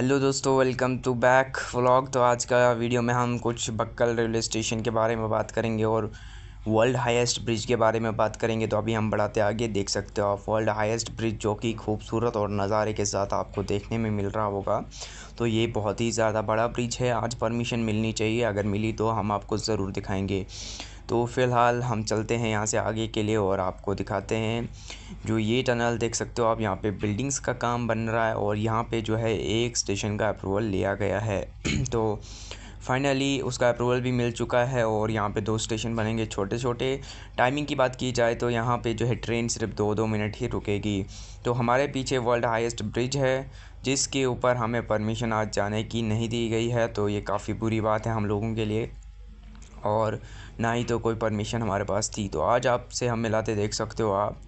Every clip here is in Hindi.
हेलो दोस्तों वेलकम टू बैक व्लॉग तो आज का वीडियो में हम कुछ बक्कल रेलवे स्टेशन के बारे में बात करेंगे और वर्ल्ड हाईएस्ट ब्रिज के बारे में बात करेंगे तो अभी हम बढ़ाते आगे देख सकते हो आप वर्ल्ड हाईएस्ट ब्रिज जो कि खूबसूरत और नज़ारे के साथ आपको देखने में मिल रहा होगा तो ये बहुत ही ज़्यादा बड़ा ब्रिज है आज परमिशन मिलनी चाहिए अगर मिली तो हम आपको ज़रूर दिखाएँगे तो फ़िलहाल हम चलते हैं यहाँ से आगे के लिए और आपको दिखाते हैं जो ये टनल देख सकते हो आप यहाँ पे बिल्डिंग्स का काम बन रहा है और यहाँ पे जो है एक स्टेशन का अप्रूवल लिया गया है तो फाइनली उसका अप्रूवल भी मिल चुका है और यहाँ पे दो स्टेशन बनेंगे छोटे छोटे टाइमिंग की बात की जाए तो यहाँ पे जो है ट्रेन सिर्फ दो दो मिनट ही रुकेगी तो हमारे पीछे वर्ल्ड हाईएस्ट ब्रिज है जिसके ऊपर हमें परमिशन आज जाने की नहीं दी गई है तो ये काफ़ी बुरी बात है हम लोगों के लिए और ना ही तो कोई परमिशन हमारे पास थी तो आज आपसे हम मिलाते देख सकते हो आप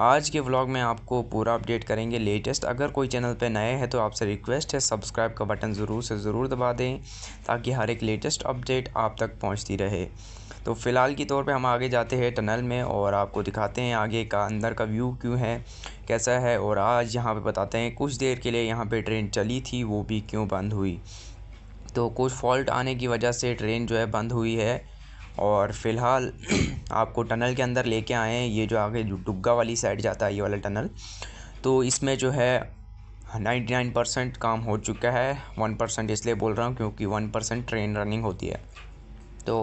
आज के व्लॉग में आपको पूरा अपडेट करेंगे लेटेस्ट अगर कोई चैनल पर नए हैं तो आपसे रिक्वेस्ट है सब्सक्राइब का बटन ज़रूर से ज़रूर दबा दें ताकि हर एक लेटेस्ट अपडेट आप तक पहुंचती रहे तो फ़िलहाल के तौर पे हम आगे जाते हैं टनल में और आपको दिखाते हैं आगे का अंदर का व्यू क्यों है कैसा है और आज यहाँ पर बताते हैं कुछ देर के लिए यहाँ पर ट्रेन चली थी वो भी क्यों बंद हुई तो कुछ फॉल्ट आने की वजह से ट्रेन जो है बंद हुई है और फ़िलहाल आपको टनल के अंदर लेके आए हैं ये जो आगे डुग्गा वाली साइड जाता है ये वाला टनल तो इसमें जो है 99 परसेंट काम हो चुका है 1 परसेंट इसलिए बोल रहा हूँ क्योंकि 1 परसेंट ट्रेन रनिंग होती है तो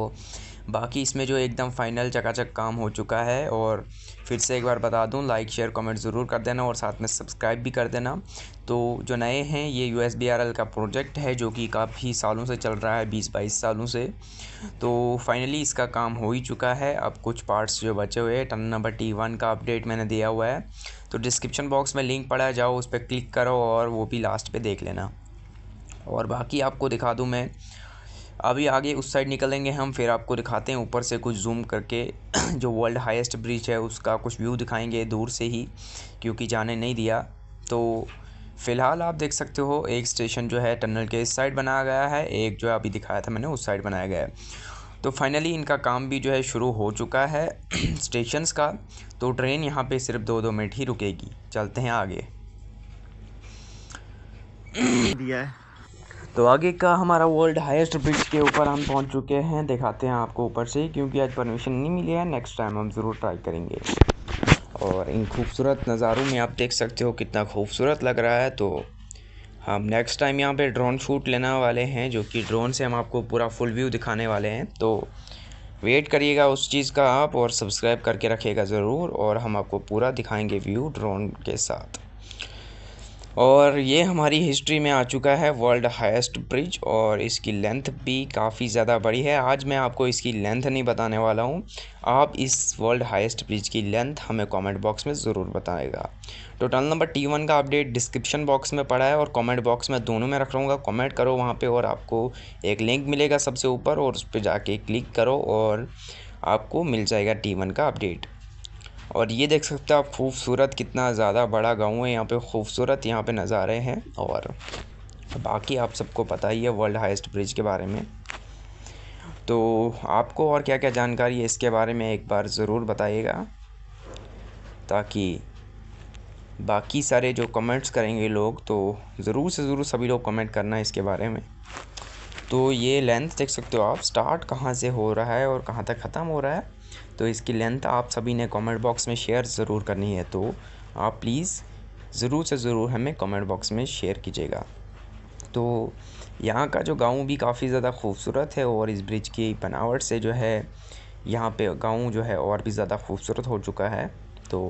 बाकी इसमें जो एकदम फाइनल चकाचक काम हो चुका है और फिर से एक बार बता दूं लाइक शेयर कमेंट ज़रूर कर देना और साथ में सब्सक्राइब भी कर देना तो जो नए हैं ये यू एस का प्रोजेक्ट है जो कि काफ़ी सालों से चल रहा है बीस बाईस सालों से तो फाइनली इसका काम हो ही चुका है अब कुछ पार्ट्स जो बचे हुए हैं टन नंबर टी वन का अपडेट मैंने दिया हुआ है तो डिस्क्रिप्शन बॉक्स में लिंक पड़ा है जाओ उस पर क्लिक करो और वो भी लास्ट पर देख लेना और बाकी आपको दिखा दूँ मैं अभी आगे उस साइड निकलेंगे हम फिर आपको दिखाते हैं ऊपर से कुछ जूम करके जो वर्ल्ड हाईएस्ट ब्रिज है उसका कुछ व्यू दिखाएंगे दूर से ही क्योंकि जाने नहीं दिया तो फ़िलहाल आप देख सकते हो एक स्टेशन जो है टनल के इस साइड बनाया गया है एक जो अभी दिखाया था मैंने उस साइड बनाया गया है तो फाइनली इनका काम भी जो है शुरू हो चुका है स्टेशंस का तो ट्रेन यहाँ पे सिर्फ दो दो मिनट ही रुकेगी चलते हैं आगे दिया है तो आगे का हमारा वर्ल्ड हाईएस्ट ब्रिज के ऊपर हम पहुंच चुके हैं दिखाते हैं आपको ऊपर से क्योंकि आज परमिशन नहीं मिली है नेक्स्ट टाइम हम ज़रूर ट्राई करेंगे और इन खूबसूरत नज़ारों में आप देख सकते हो कितना खूबसूरत लग रहा है तो हम नेक्स्ट टाइम यहाँ पर ड्रोन शूट लेने वाले हैं जो कि ड्रोन से हम आपको पूरा फुल व्यू दिखाने वाले हैं तो वेट करिएगा उस चीज़ का आप और सब्सक्राइब करके रखिएगा ज़रूर और हम आपको पूरा दिखाएंगे व्यू ड्रोन के साथ और ये हमारी हिस्ट्री में आ चुका है वर्ल्ड हाईएस्ट ब्रिज और इसकी लेंथ भी काफ़ी ज़्यादा बड़ी है आज मैं आपको इसकी लेंथ नहीं बताने वाला हूँ आप इस वर्ल्ड हाईएस्ट ब्रिज की लेंथ हमें कमेंट बॉक्स में ज़रूर बताएगा टोटल नंबर टी वन का अपडेट डिस्क्रिप्शन बॉक्स में पड़ा है और कमेंट बॉक्स में दोनों में रख लूँगा कमेंट करो वहाँ पर और आपको एक लिंक मिलेगा सबसे ऊपर और उस पर जाके क्लिक करो और आपको मिल जाएगा टी वन का अपडेट और ये देख सकते हो आप खूबसूरत कितना ज़्यादा बड़ा गाँव है यहाँ पे खूबसूरत यहाँ पे नज़ारे हैं और बाकी आप सबको पता ही है वर्ल्ड हाइस्ट ब्रिज के बारे में तो आपको और क्या क्या जानकारी है इसके बारे में एक बार ज़रूर बताइएगा ताकि बाकी सारे जो कमेंट्स करेंगे लोग तो ज़रूर से ज़रूर सभी लोग कमेंट करना है इसके बारे में तो ये लेंथ देख सकते हो आप स्टार्ट कहाँ से हो रहा है और कहाँ तक ख़त्म हो रहा है तो इसकी लेंथ आप सभी ने कमेंट बॉक्स में शेयर ज़रूर करनी है तो आप प्लीज़ ज़रूर से ज़रूर हमें कमेंट बॉक्स में शेयर कीजिएगा तो यहाँ का जो गांव भी काफ़ी ज़्यादा खूबसूरत है और इस ब्रिज की बनावट से जो है यहाँ पे गांव जो है और भी ज़्यादा खूबसूरत हो चुका है तो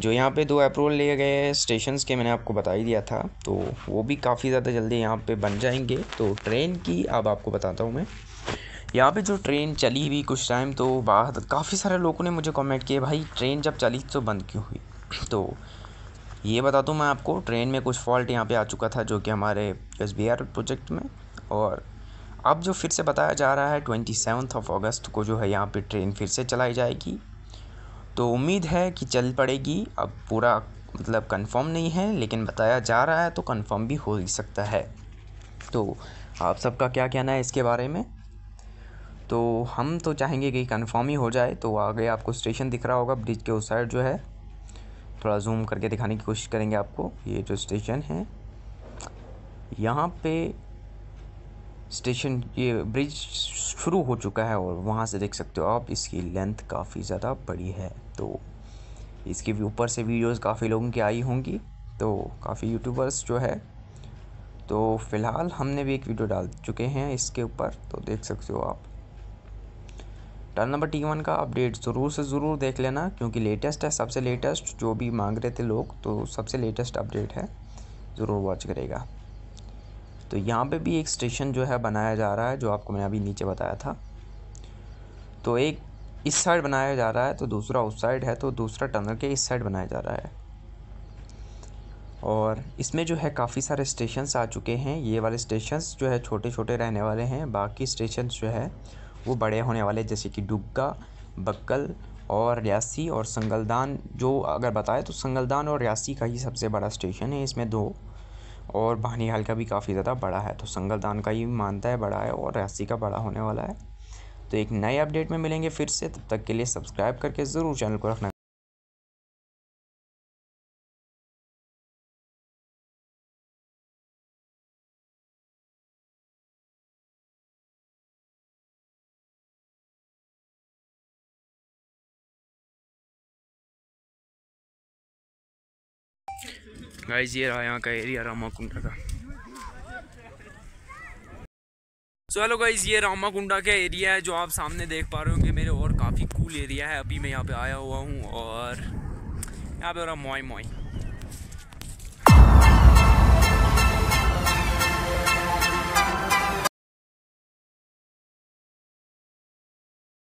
जो यहाँ पे दो अप्रूवल लिए गए स्टेशन के मैंने आपको बता ही दिया था तो वो भी काफ़ी ज़्यादा जल्दी यहाँ पे बन जाएंगे तो ट्रेन की अब आपको बताता हूँ मैं यहाँ पे जो ट्रेन चली हुई कुछ टाइम तो बाद काफ़ी सारे लोगों ने मुझे कमेंट किए भाई ट्रेन जब चली तो बंद क्यों हुई तो ये बता दूँ मैं आपको ट्रेन में कुछ फॉल्ट यहाँ पे आ चुका था जो कि हमारे एस प्रोजेक्ट में और अब जो फिर से बताया जा रहा है ट्वेंटी सेवन्थ ऑफ अगस्त को जो है यहाँ पर ट्रेन फिर से चलाई जाएगी तो उम्मीद है कि चल पड़ेगी अब पूरा मतलब कंफर्म नहीं है लेकिन बताया जा रहा है तो कंफर्म भी हो ही सकता है तो आप सबका क्या कहना है इसके बारे में तो हम तो चाहेंगे कि कन्फर्म ही हो जाए तो आगे आपको स्टेशन दिख रहा होगा ब्रिज के उस साइड जो है थोड़ा जूम करके दिखाने की कोशिश करेंगे आपको ये जो स्टेशन है यहाँ पे स्टेशन ये ब्रिज शुरू हो चुका है और वहाँ से देख सकते हो आप इसकी लेंथ काफ़ी ज़्यादा बड़ी है तो इसके भी ऊपर से वीडियोस काफ़ी लोगों की आई होंगी तो काफ़ी यूट्यूबर्स जो है तो फ़िलहाल हमने भी एक वीडियो डाल चुके हैं इसके ऊपर तो देख सकते हो आप टर्न नंबर टी वन का अपडेट ज़रूर से ज़रूर देख लेना क्योंकि लेटेस्ट है सबसे लेटेस्ट जो भी मांग रहे थे लोग तो सबसे लेटेस्ट अपडेट है ज़रूर वॉच करेगा तो यहाँ पे भी एक स्टेशन जो है बनाया जा रहा है जो आपको मैंने अभी नीचे बताया था तो एक इस साइड बनाया जा रहा है तो दूसरा उस साइड है तो दूसरा टनल के इस साइड बनाया जा रहा है और इसमें जो है काफ़ी सारे स्टेशन आ चुके हैं ये वाले स्टेशन जो है छोटे छोटे रहने वाले हैं बाकी स्टेशन जो है वो बड़े होने वाले जैसे कि डुग्गा बक्कल और रियासी और संगलदान जो अगर बताएं तो संगलदान और रियासी का ही सबसे बड़ा स्टेशन है इसमें दो और बहानीहाल का भी काफ़ी ज़्यादा बड़ा है तो संगलदान का ही मानता है बड़ा है और रियासी का बड़ा होने वाला है तो एक नए अपडेट में मिलेंगे फिर से तब तक के लिए सब्सक्राइब करके ज़रूर चैनल को रखना गाइस ये रहा यहाँ का एरिया रामा कुंडा का सो हेलो गाइस ये रामा कुंडा का एरिया है जो आप सामने देख पा रहे होंगे मेरे और काफ़ी कूल एरिया है अभी मैं यहाँ पे आया हुआ हूँ और यहाँ पे हो रहा मोई मोई Thank you.